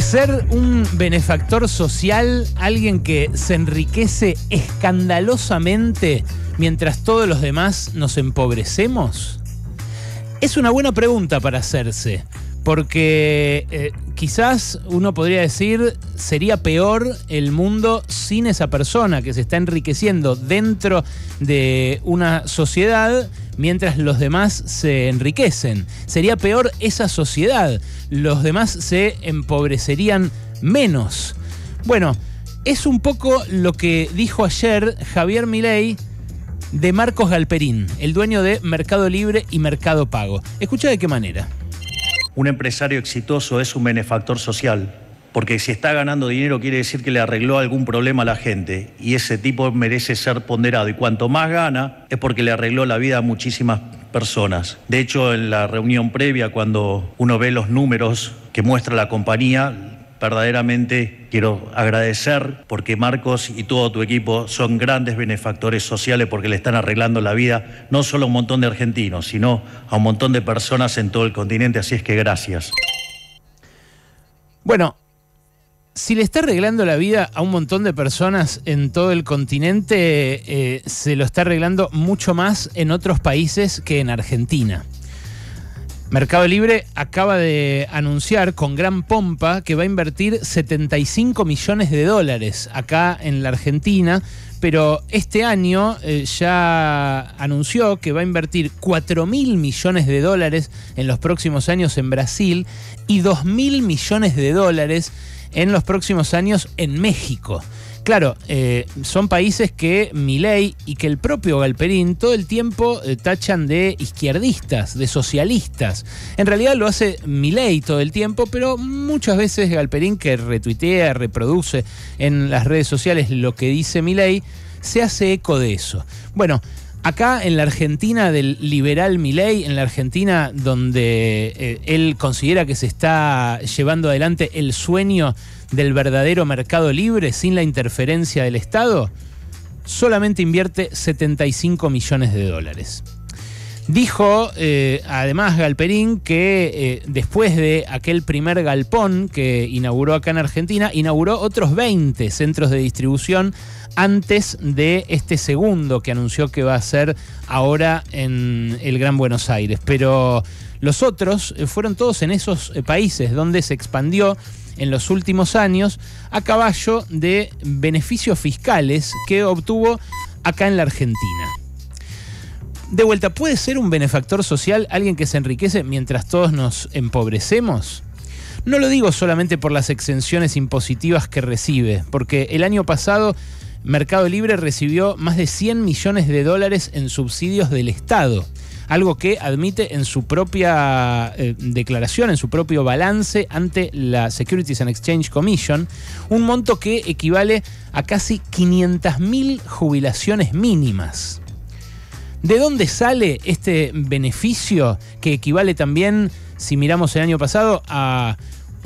ser un benefactor social alguien que se enriquece escandalosamente mientras todos los demás nos empobrecemos? Es una buena pregunta para hacerse, porque eh, quizás uno podría decir, sería peor el mundo sin esa persona que se está enriqueciendo dentro de una sociedad mientras los demás se enriquecen. Sería peor esa sociedad, los demás se empobrecerían menos. Bueno, es un poco lo que dijo ayer Javier Milei de Marcos Galperín, el dueño de Mercado Libre y Mercado Pago. Escucha de qué manera. Un empresario exitoso es un benefactor social porque si está ganando dinero quiere decir que le arregló algún problema a la gente y ese tipo merece ser ponderado y cuanto más gana es porque le arregló la vida a muchísimas personas. De hecho, en la reunión previa, cuando uno ve los números que muestra la compañía, verdaderamente quiero agradecer porque Marcos y todo tu equipo son grandes benefactores sociales porque le están arreglando la vida no solo a un montón de argentinos, sino a un montón de personas en todo el continente. Así es que gracias. Bueno, si le está arreglando la vida a un montón de personas en todo el continente, eh, se lo está arreglando mucho más en otros países que en Argentina. Mercado Libre acaba de anunciar con gran pompa que va a invertir 75 millones de dólares acá en la Argentina, pero este año eh, ya anunció que va a invertir 4 mil millones de dólares en los próximos años en Brasil y 2 mil millones de dólares en los próximos años en México. Claro, eh, son países que Milei y que el propio Galperín todo el tiempo eh, tachan de izquierdistas, de socialistas. En realidad lo hace Milei todo el tiempo, pero muchas veces Galperín que retuitea, reproduce en las redes sociales lo que dice Milei, se hace eco de eso. Bueno, Acá en la Argentina del liberal Milei, en la Argentina donde eh, él considera que se está llevando adelante el sueño del verdadero mercado libre sin la interferencia del Estado, solamente invierte 75 millones de dólares. Dijo eh, además Galperín que eh, después de aquel primer galpón que inauguró acá en Argentina, inauguró otros 20 centros de distribución antes de este segundo que anunció que va a ser ahora en el Gran Buenos Aires. Pero los otros eh, fueron todos en esos eh, países donde se expandió en los últimos años a caballo de beneficios fiscales que obtuvo acá en la Argentina. De vuelta, ¿puede ser un benefactor social alguien que se enriquece mientras todos nos empobrecemos? No lo digo solamente por las exenciones impositivas que recibe, porque el año pasado Mercado Libre recibió más de 100 millones de dólares en subsidios del Estado, algo que admite en su propia eh, declaración, en su propio balance ante la Securities and Exchange Commission, un monto que equivale a casi 500.000 jubilaciones mínimas. ¿De dónde sale este beneficio que equivale también, si miramos el año pasado, a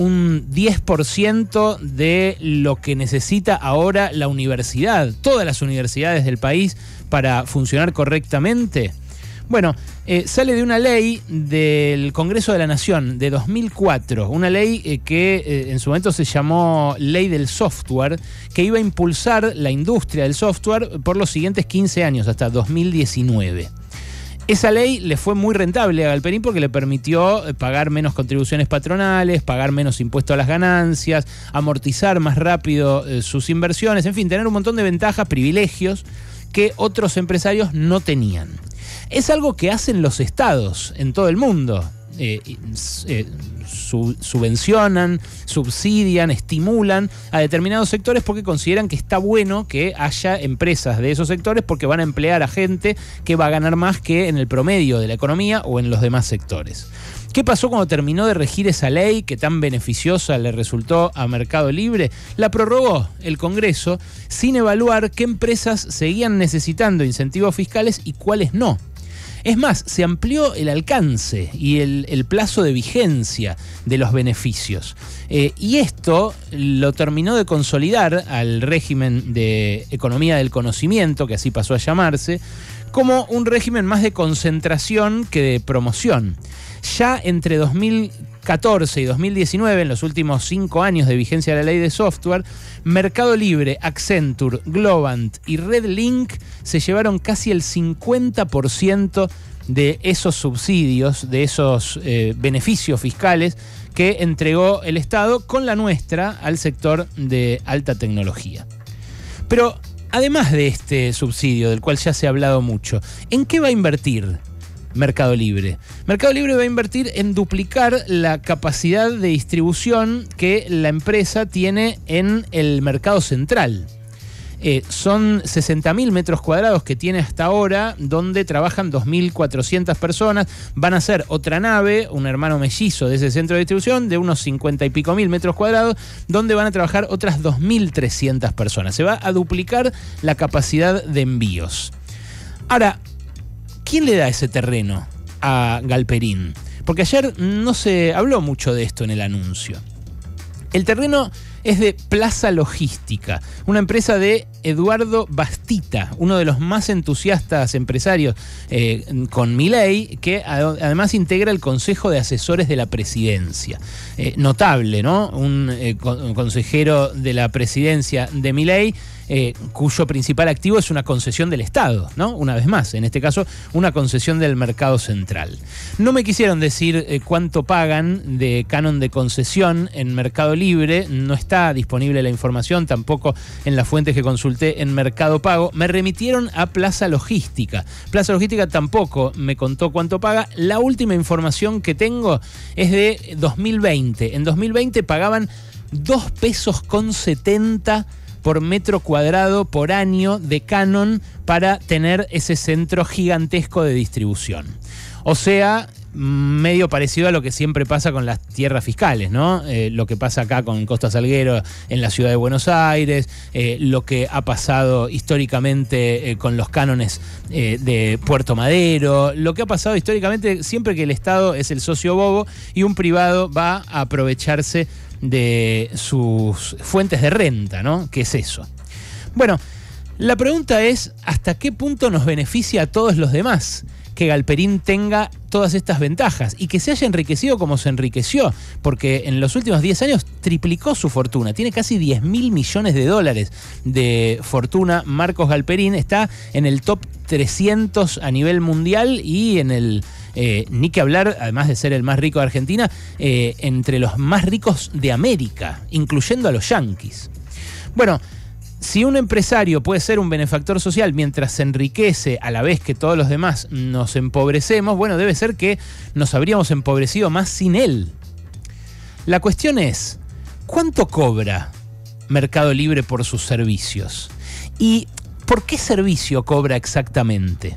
un 10% de lo que necesita ahora la universidad, todas las universidades del país, para funcionar correctamente? Bueno, eh, sale de una ley del Congreso de la Nación de 2004, una ley eh, que eh, en su momento se llamó Ley del Software, que iba a impulsar la industria del software por los siguientes 15 años, hasta 2019. Esa ley le fue muy rentable a Galperín porque le permitió eh, pagar menos contribuciones patronales, pagar menos impuestos a las ganancias, amortizar más rápido eh, sus inversiones, en fin, tener un montón de ventajas, privilegios que otros empresarios no tenían. Es algo que hacen los estados en todo el mundo. Eh, eh, subvencionan, subsidian, estimulan a determinados sectores porque consideran que está bueno que haya empresas de esos sectores porque van a emplear a gente que va a ganar más que en el promedio de la economía o en los demás sectores. ¿Qué pasó cuando terminó de regir esa ley que tan beneficiosa le resultó a Mercado Libre? La prorrogó el Congreso sin evaluar qué empresas seguían necesitando incentivos fiscales y cuáles no. Es más, se amplió el alcance y el, plazo de vigencia de los beneficios. Eh, y esto lo terminó de consolidar al régimen de economía del conocimiento, que así pasó a llamarse, como un régimen más de concentración que de promoción. Ya entre 2014 y 2019, en los últimos cinco años de vigencia de la ley de software, Mercado Libre, Accenture, Globant y RedLink se llevaron casi el 50% de esos subsidios, de esos eh, beneficios fiscales que entregó el Estado con la nuestra al sector de alta tecnología. Pero además de este subsidio, del cual ya se ha hablado mucho, ¿en qué va a invertir Mercado Libre. Mercado Libre va a invertir en duplicar la capacidad de distribución que la empresa tiene en el mercado central. Eh, son 60.000 metros cuadrados que tiene hasta ahora, donde trabajan 2.400 personas. Van a ser otra nave, un hermano mellizo de ese centro de distribución, de unos 50 y pico mil metros cuadrados, donde van a trabajar otras 2.300 personas. Se va a duplicar la capacidad de envíos. Ahora, ¿quién le da ese terreno a Galperín? Porque ayer no se habló mucho de esto en el anuncio. El terreno es de Plaza Logística, una empresa de Eduardo Bastita, uno de los más entusiastas empresarios eh, con Miley, que además integra el Consejo de Asesores de la Presidencia. Eh, notable, ¿no? Un, eh, un consejero de la presidencia de Miley eh, cuyo principal activo es una concesión del Estado, ¿no? Una vez más, en este caso, una concesión del mercado central. No me quisieron decir eh, cuánto pagan de canon de concesión en Mercado Libre, no está disponible la información, tampoco en las fuentes que consulté en Mercado Pago. Me remitieron a Plaza Logística. Plaza Logística tampoco me contó cuánto paga. La última información que tengo es de 2020. En 2020 pagaban 2 pesos con 70 por metro cuadrado por año de Canon para tener ese centro gigantesco de distribución. O sea, medio parecido a lo que siempre pasa con las tierras fiscales, ¿no? Eh, lo que pasa acá con Costa Salguero en la ciudad de Buenos Aires, eh, lo que ha pasado históricamente eh, con los cánones de Puerto Madero, lo que ha pasado históricamente siempre que el Estado es el socio bobo y un privado va a aprovecharse de sus fuentes de renta, ¿no? ¿Qué es eso? Bueno, la pregunta es, ¿hasta qué punto nos beneficia a todos los demás? que Galperín tenga todas estas ventajas y que se haya enriquecido como se enriqueció, porque en los últimos 10 años triplicó su fortuna, tiene casi 10 mil millones de dólares de fortuna. Marcos Galperín está en el top 300 a nivel mundial y en el eh, ni que hablar, además de ser el más rico de Argentina, eh, entre los más ricos de América, incluyendo a los yanquis. Bueno, si un empresario puede ser un benefactor social mientras se enriquece a la vez que todos los demás nos empobrecemos, bueno, debe ser que nos habríamos empobrecido más sin él. La cuestión es, ¿cuánto cobra Mercado Libre por sus servicios? ¿Y por qué servicio cobra exactamente?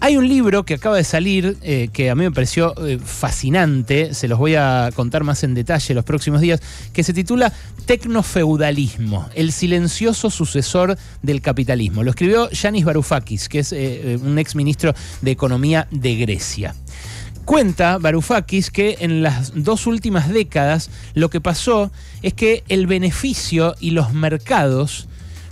Hay un libro que acaba de salir eh, que a mí me pareció eh, fascinante, se los voy a contar más en detalle los próximos días, que se titula Tecnofeudalismo, el silencioso sucesor del capitalismo. Lo escribió Yanis Varoufakis, que es eh, un ex ministro de Economía de Grecia. Cuenta Varoufakis que en las dos últimas décadas lo que pasó es que el beneficio y los mercados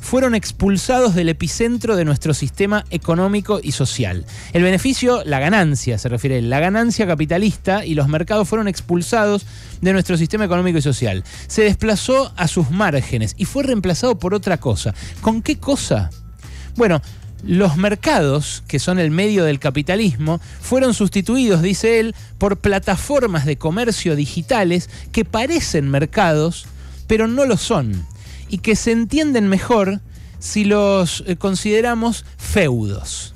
fueron expulsados del epicentro de nuestro sistema económico y social. El beneficio, la ganancia, se refiere, la ganancia capitalista y los mercados fueron expulsados de nuestro sistema económico y social. Se desplazó a sus márgenes y fue reemplazado por otra cosa. ¿Con qué cosa? Bueno, los mercados, que son el medio del capitalismo, fueron sustituidos, dice él, por plataformas de comercio digitales que parecen mercados, pero no lo son y que se entienden mejor si los eh, consideramos feudos.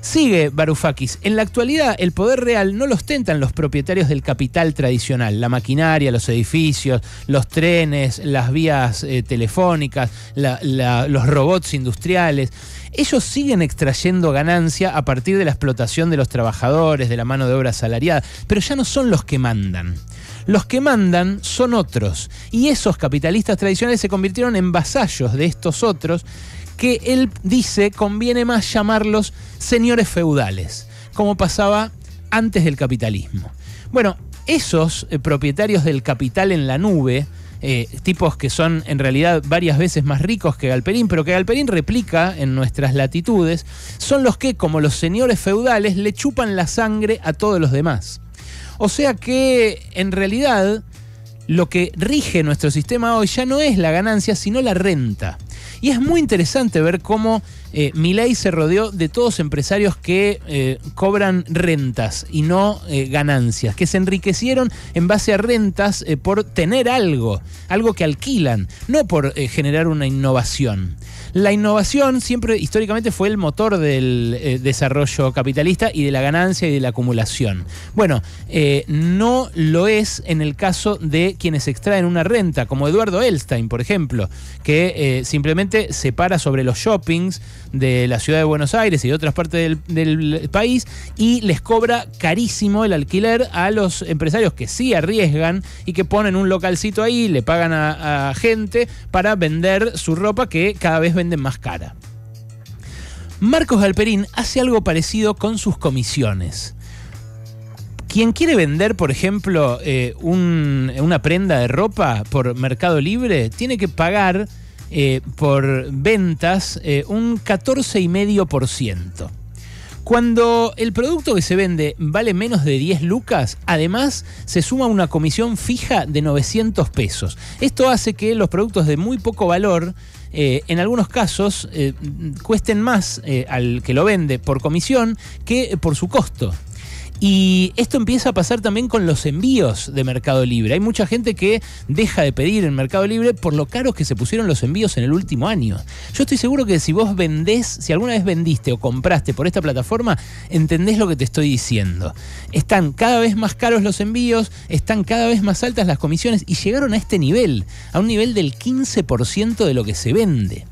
Sigue Varoufakis. En la actualidad, el poder real no lo ostentan los propietarios del capital tradicional, la maquinaria, los edificios, los trenes, las vías eh, telefónicas, los robots industriales. Ellos siguen extrayendo ganancia a partir de la explotación de los trabajadores, de la mano de obra asalariada, pero ya no son los que mandan. Los que mandan son otros, y esos capitalistas tradicionales se convirtieron en vasallos de estos otros, que él dice conviene más llamarlos señores feudales, como pasaba antes del capitalismo. Bueno, esos eh, propietarios del capital en la nube, eh, tipos que son en realidad varias veces más ricos que Galperín, pero que Galperín replica en nuestras latitudes, son los que, como los señores feudales, le chupan la sangre a todos los demás. O sea que en realidad lo que rige nuestro sistema hoy ya no es la ganancia, sino la renta. Y es muy interesante ver cómo eh, se rodeó de todos empresarios que eh, cobran rentas y no eh, ganancias, que se enriquecieron en base a rentas eh, por tener algo, algo que alquilan, no por generar una innovación. La innovación siempre históricamente fue el motor del eh, desarrollo capitalista y de la ganancia y de la acumulación. Bueno, eh, no lo es en el caso de quienes extraen una renta, como Eduardo Elstein, por ejemplo, que eh, simplemente se para sobre los shoppings de la ciudad de Buenos Aires y de otras partes del, país y les cobra carísimo el alquiler a los empresarios que sí arriesgan y que ponen un localcito ahí, le pagan a, a gente para vender su ropa que cada vez venden más cara. Marcos Galperín hace algo parecido con sus comisiones. Quien quiere vender, por ejemplo, eh, una prenda de ropa por Mercado Libre, tiene que pagar eh, por ventas eh, medio un 14,5%. Cuando el producto que se vende vale menos de 10 lucas, además se suma una comisión fija de 900 pesos. Esto hace que los productos de muy poco valor eh, en algunos casos eh, cuesten más eh, al que lo vende por comisión que por su costo. Y esto empieza a pasar también con los envíos de Mercado Libre. Hay mucha gente que deja de pedir en Mercado Libre por lo caros que se pusieron los envíos en el último año. Yo estoy seguro que si vos vendés, si alguna vez vendiste o compraste por esta plataforma, entendés lo que te estoy diciendo. Están cada vez más caros los envíos, están cada vez más altas las comisiones y llegaron a este nivel, a un nivel del 15% de lo que se vende.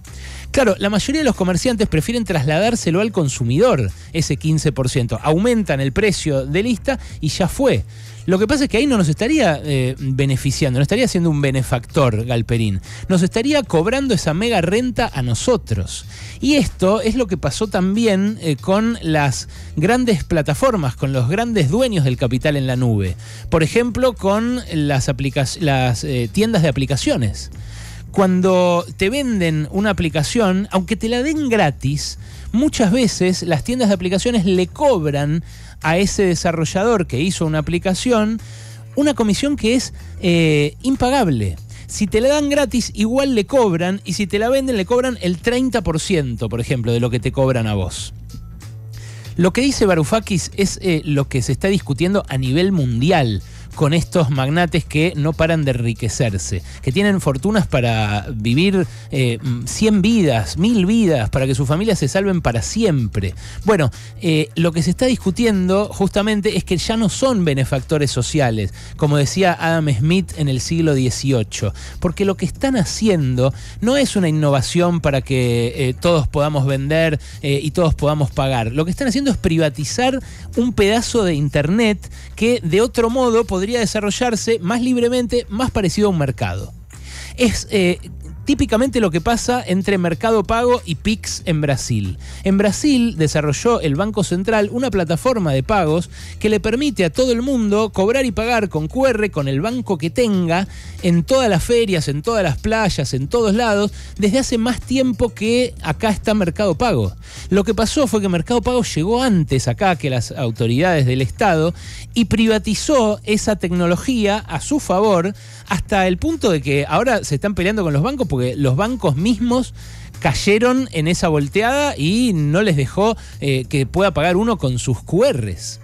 Claro, la mayoría de los comerciantes prefieren trasladárselo al consumidor, ese 15%. Aumentan el precio de lista y ya fue. Lo que pasa es que ahí no nos estaría eh, beneficiando, no estaría siendo un benefactor Galperín, nos estaría cobrando esa mega renta a nosotros. Y esto es lo que pasó también eh, con las grandes plataformas, con los grandes dueños del capital en la nube. Por ejemplo, con las, eh, tiendas de aplicaciones cuando te venden una aplicación, aunque te la den gratis, muchas veces las tiendas de aplicaciones le cobran a ese desarrollador que hizo una aplicación una comisión que es eh, impagable. Si te la dan gratis, igual le cobran, y si te la venden, le cobran el 30%, por ejemplo, de lo que te cobran a vos. Lo que dice Varoufakis es eh, lo que se está discutiendo a nivel mundial con estos magnates que no paran de enriquecerse, que tienen fortunas para vivir eh, 100 vidas, 1000 vidas, para que sus familias se salven para siempre. Bueno, eh, lo que se está discutiendo justamente es que ya no son benefactores sociales, como decía Adam Smith en el siglo XVIII, porque lo que están haciendo no es una innovación para que eh, todos podamos vender eh, y todos podamos pagar. Lo que están haciendo es privatizar un pedazo de Internet que de otro modo podría desarrollarse más libremente, más parecido a un mercado. Es eh, típicamente lo que pasa entre Mercado Pago y Pix en Brasil. En Brasil desarrolló el Banco Central una plataforma de pagos que le permite a todo el mundo cobrar y pagar con QR, con el banco que tenga, en todas las ferias, en todas las playas, en todos lados, desde hace más tiempo que acá está Mercado Pago. Lo que pasó fue que Mercado Pago llegó antes acá que las autoridades del Estado y privatizó esa tecnología a su favor, hasta el punto de que ahora se están peleando con los bancos porque los bancos mismos cayeron en esa volteada y no les dejó eh, que pueda pagar uno con sus QRs.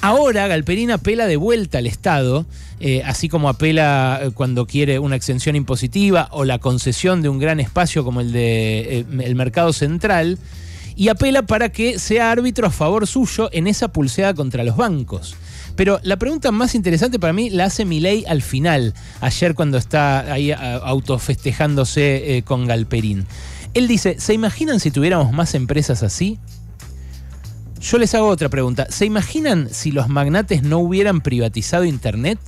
Ahora Galperín apela de vuelta al Estado, eh, así como apela eh, cuando quiere una exención impositiva o la concesión de un gran espacio como el de el mercado central, y apela para que sea árbitro a favor suyo en esa pulseada contra los bancos. Pero la pregunta más interesante para mí la hace Milei al final, ayer cuando está ahí autofestejándose eh, con Galperín. Él dice, ¿se imaginan si tuviéramos más empresas así? Yo les hago otra pregunta. ¿Se imaginan si los magnates no hubieran privatizado Internet?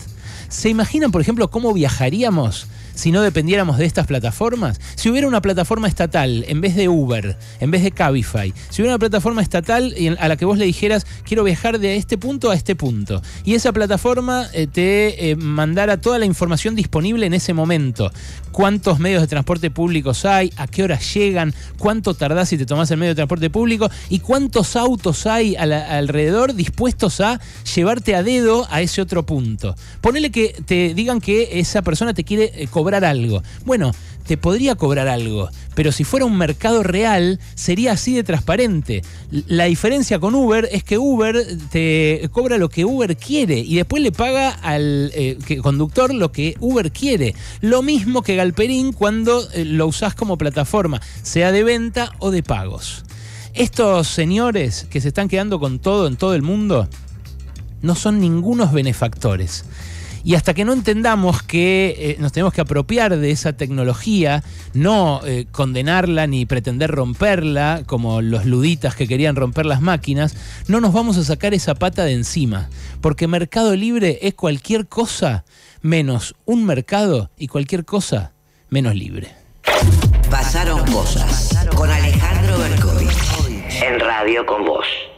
¿Se imaginan, por ejemplo, cómo viajaríamos si no dependiéramos de estas plataformas? Si hubiera una plataforma estatal en vez de Uber, en vez de Cabify, si hubiera una plataforma estatal a la que vos le dijeras, quiero viajar de este punto a este punto, y esa plataforma eh, te eh, mandara toda la información disponible en ese momento, cuántos medios de transporte públicos hay, a qué horas llegan, cuánto tardás si te tomás el medio de transporte público y cuántos autos hay alrededor dispuestos a llevarte a dedo a ese otro punto. Ponele que te digan que esa persona te quiere cobrar eh, algo. Bueno, te podría cobrar algo, pero si fuera un mercado real, sería así de transparente. La diferencia con Uber es que Uber te cobra lo que Uber quiere y después le paga al eh, conductor lo que Uber quiere. Lo mismo que Galperín cuando eh, lo usás como plataforma, sea de venta o de pagos. Estos señores que se están quedando con todo en todo el mundo no son ningunos benefactores y hasta que no entendamos que eh, nos tenemos que apropiar de esa tecnología, no eh, condenarla ni pretender romperla, como los luditas que querían romper las máquinas, no nos vamos a sacar esa pata de encima. Porque Mercado Libre es cualquier cosa menos un mercado y cualquier cosa menos libre. Pasaron cosas con Alejandro Berkovich en Radio con vos.